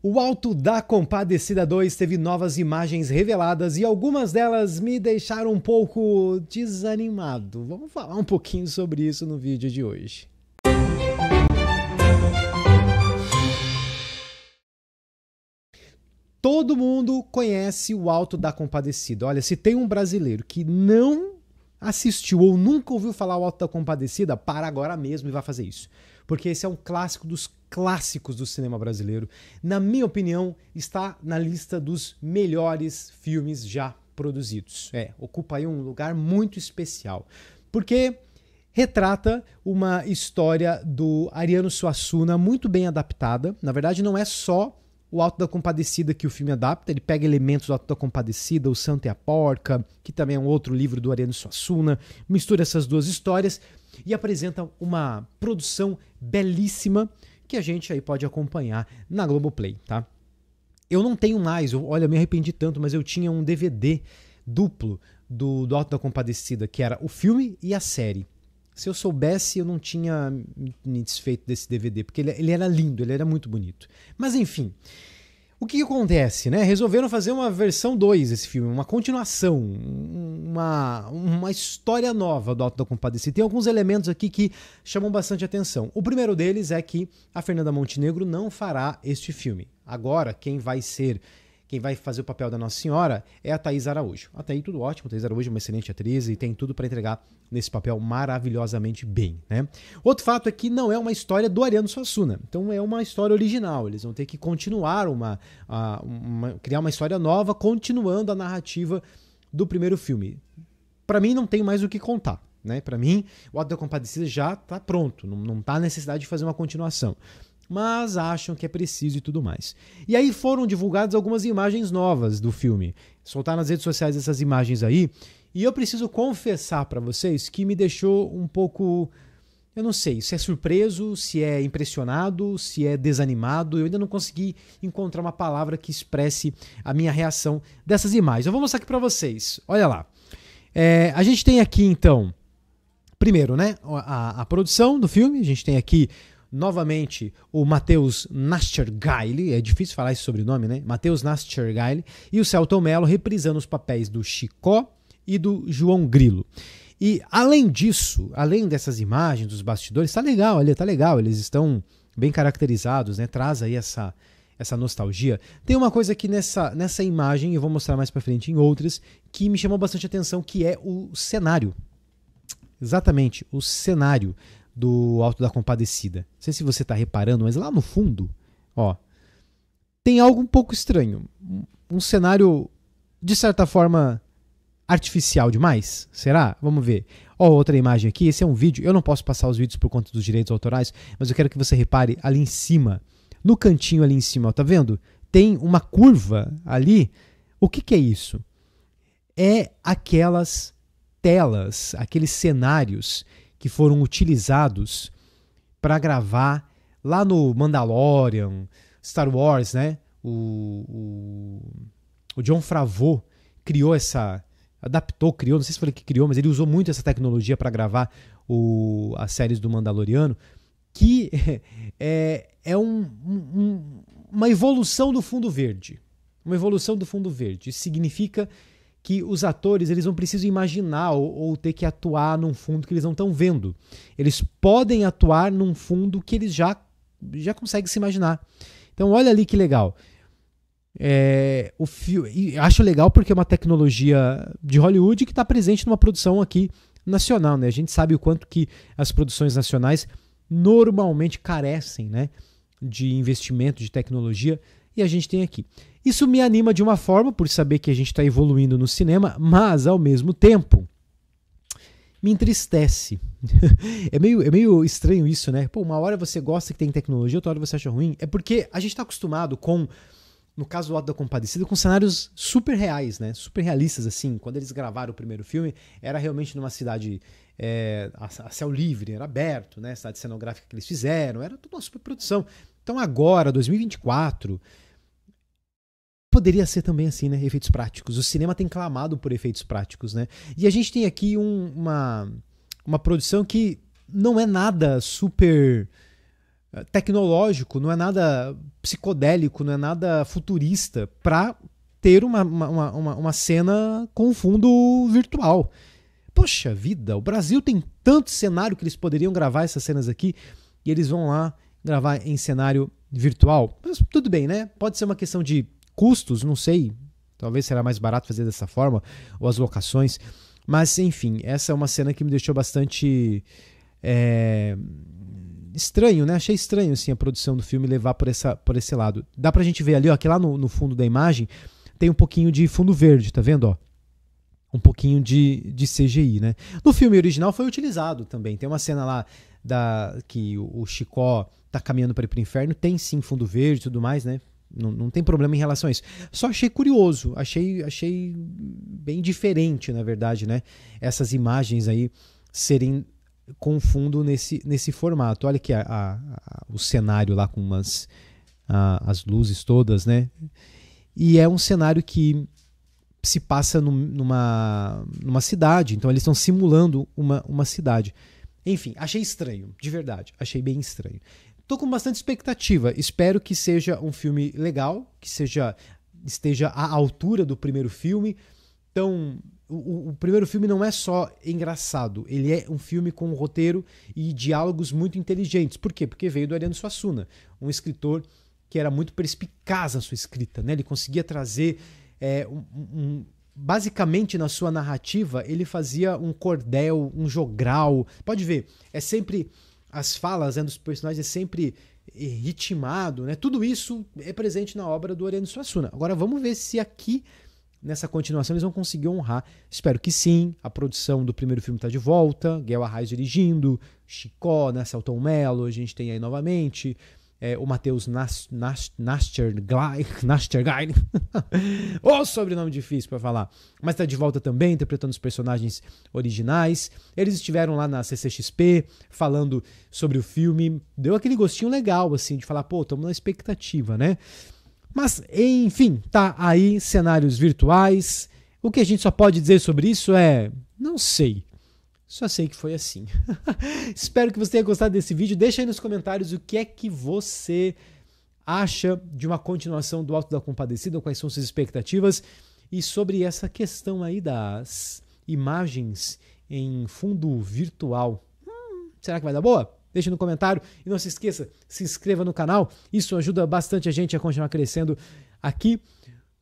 O Alto da Compadecida 2 teve novas imagens reveladas e algumas delas me deixaram um pouco desanimado. Vamos falar um pouquinho sobre isso no vídeo de hoje. Todo mundo conhece o Alto da Compadecida. Olha, se tem um brasileiro que não assistiu ou nunca ouviu falar o Alto da Compadecida, para agora mesmo e vai fazer isso porque esse é um clássico dos clássicos do cinema brasileiro. Na minha opinião, está na lista dos melhores filmes já produzidos. É, ocupa aí um lugar muito especial, porque retrata uma história do Ariano Suassuna muito bem adaptada. Na verdade, não é só o Alto da Compadecida que o filme adapta, ele pega elementos do Alto da Compadecida, o Santo e a Porca, que também é um outro livro do Ariano Suassuna, mistura essas duas histórias e apresenta uma produção belíssima que a gente aí pode acompanhar na Globoplay, tá? Eu não tenho mais, eu, olha, eu me arrependi tanto, mas eu tinha um DVD duplo do, do Alto da Compadecida, que era o filme e a série. Se eu soubesse, eu não tinha me desfeito desse DVD, porque ele, ele era lindo, ele era muito bonito. Mas enfim, o que, que acontece, né? Resolveram fazer uma versão 2 desse filme, uma continuação, um uma, uma história nova do Alto da Compadecida. Tem alguns elementos aqui que chamam bastante atenção. O primeiro deles é que a Fernanda Montenegro não fará este filme. Agora, quem vai ser quem vai fazer o papel da Nossa Senhora é a Thaís Araújo. Até aí tudo ótimo, a Thaís Araújo é uma excelente atriz e tem tudo para entregar nesse papel maravilhosamente bem, né? Outro fato é que não é uma história do Ariano Suassuna, então é uma história original, eles vão ter que continuar uma, uma, uma criar uma história nova, continuando a narrativa do primeiro filme. Para mim, não tem mais o que contar. Né? Para mim, o Auto da Compadecida já tá pronto, não, não tá necessidade de fazer uma continuação. Mas acham que é preciso e tudo mais. E aí foram divulgadas algumas imagens novas do filme. Soltaram nas redes sociais essas imagens aí. E eu preciso confessar para vocês que me deixou um pouco eu não sei se é surpreso, se é impressionado, se é desanimado. Eu ainda não consegui encontrar uma palavra que expresse a minha reação dessas imagens. Eu vou mostrar aqui para vocês. Olha lá. É, a gente tem aqui então, primeiro, né, a, a, produção do filme. A gente tem aqui novamente o Matheus Nastergaile. É difícil falar esse sobrenome, né? Matheus Nastergaile e o Celton Mello reprisando os papéis do Chicó e do João Grilo. E além disso, além dessas imagens dos bastidores, tá legal, ali tá legal, eles estão bem caracterizados, né? Traz aí essa essa nostalgia. Tem uma coisa aqui nessa nessa imagem, eu vou mostrar mais para frente em outras, que me chamou bastante atenção, que é o cenário. Exatamente, o cenário do Alto da Compadecida. Não sei se você tá reparando, mas lá no fundo, ó, tem algo um pouco estranho, um cenário de certa forma artificial demais? Será? Vamos ver. Ó, oh, outra imagem aqui. Esse é um vídeo. Eu não posso passar os vídeos por conta dos direitos autorais, mas eu quero que você repare ali em cima. No cantinho ali em cima, ó, tá vendo? Tem uma curva ali. O que, que é isso? É aquelas telas, aqueles cenários que foram utilizados para gravar lá no Mandalorian, Star Wars, né? O, o, o John Favreau criou essa, adaptou, criou, não sei se foi ele que criou, mas ele usou muito essa tecnologia para gravar o, as séries do Mandaloriano, que é, é um, um, uma evolução do Fundo Verde. Uma evolução do Fundo Verde. Isso significa que os atores eles não precisam imaginar ou, ou ter que atuar num fundo que eles não estão vendo. Eles podem atuar num fundo que eles já, já conseguem se imaginar. Então olha ali que legal. É, o e acho legal porque é uma tecnologia de Hollywood que está presente numa produção aqui nacional. Né? A gente sabe o quanto que as produções nacionais normalmente carecem né, de investimento, de tecnologia, e a gente tem aqui. Isso me anima de uma forma, por saber que a gente está evoluindo no cinema, mas ao mesmo tempo me entristece. é, meio, é meio estranho isso, né? Pô, uma hora você gosta que tem tecnologia, outra hora você acha ruim. É porque a gente está acostumado com no caso do Auto da Compadecida, com cenários super reais, né? Super realistas, assim. Quando eles gravaram o primeiro filme, era realmente numa cidade é, a, céu livre, era aberto, né? A cidade cenográfica que eles fizeram, era toda uma super produção. Então agora, 2024, poderia ser também assim, né? Efeitos práticos. O cinema tem clamado por efeitos práticos, né? E a gente tem aqui um, uma, uma produção que não é nada super eh, tecnológico, não é nada psicodélico, não é nada futurista para ter uma, uma, uma, uma cena com fundo virtual. Poxa vida, o Brasil tem tanto cenário que eles poderiam gravar essas cenas aqui e eles vão lá gravar em cenário virtual. Mas tudo bem, né? Pode ser uma questão de custos, não sei. Talvez será mais barato fazer dessa forma, ou as locações. Mas, enfim, essa é uma cena que me deixou bastante é, estranho, né? Achei estranho assim a produção do filme levar por, essa, por esse lado. Dá pra gente ver ali, ó, que lá no, no fundo da imagem tem um pouquinho de fundo verde, tá vendo, ó? Um pouquinho de, de CGI, né? No filme original foi utilizado também. Tem uma cena lá da que o, o Chicó tá caminhando para ir pro inferno, tem sim fundo verde e tudo mais, né? Não, não tem problema em relação a isso. Só achei curioso, achei, achei bem diferente, na verdade, né? Essas imagens aí serem confundo nesse, nesse formato. Olha que a, a, a, o cenário lá com umas, as luzes todas, né? E é um cenário que se passa num, numa, numa cidade, então eles estão simulando uma, uma cidade. Enfim, achei estranho, de verdade, achei bem estranho. Tô com bastante expectativa, espero que seja um filme legal, que seja esteja à altura do primeiro filme tão. O, o, primeiro filme não é só engraçado, ele é um filme com um roteiro e diálogos muito inteligentes. Por quê? Porque veio do Ariano Suassuna, um escritor que era muito perspicaz na sua escrita, né? Ele conseguia trazer é, um, um, basicamente na sua narrativa ele fazia um cordel, um jogral. Pode ver, é sempre as falas né, dos personagens é sempre eh, ritmado, né? Tudo isso é presente na obra do Ariano Suassuna. Agora vamos ver se aqui nessa continuação eles vão conseguir honrar. Espero que sim. A produção do primeiro filme está de volta. Guel Arraes dirigindo, Chicó, né, Celton Mello, a gente tem aí novamente. É, o Matheus Nastergail. o sobrenome difícil para falar. Mas está de volta também, interpretando os personagens originais. Eles estiveram lá na CCXP falando sobre o filme. Deu aquele gostinho legal, assim, de falar, pô, estamos na expectativa, né? Mas, enfim, tá aí cenários virtuais. O que a gente só pode dizer sobre isso é. Não sei. Só sei que foi assim. Espero que você tenha gostado desse vídeo. Deixa aí nos comentários o que é que você acha de uma continuação do Alto da Compadecida, quais são suas expectativas e sobre essa questão aí das imagens em fundo virtual. Hum, será que vai dar boa? Deixe no comentário e não se esqueça, se inscreva no canal. Isso ajuda bastante a gente a continuar crescendo aqui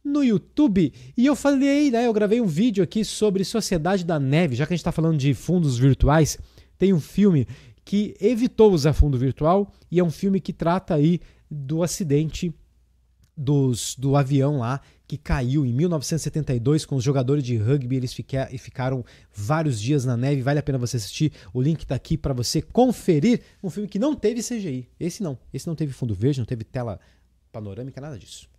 no YouTube. E eu falei, né? Eu gravei um vídeo aqui sobre Sociedade da Neve, já que a gente está falando de fundos virtuais, tem um filme que evitou usar fundo virtual e é um filme que trata aí do acidente dos, do avião lá que caiu em 1972 com os jogadores de rugby. Eles fica, ficaram vários dias na neve. Vale a pena você assistir. O link está aqui para você conferir. Um filme que não teve CGI. Esse não. Esse não teve fundo verde, não teve tela panorâmica, nada disso.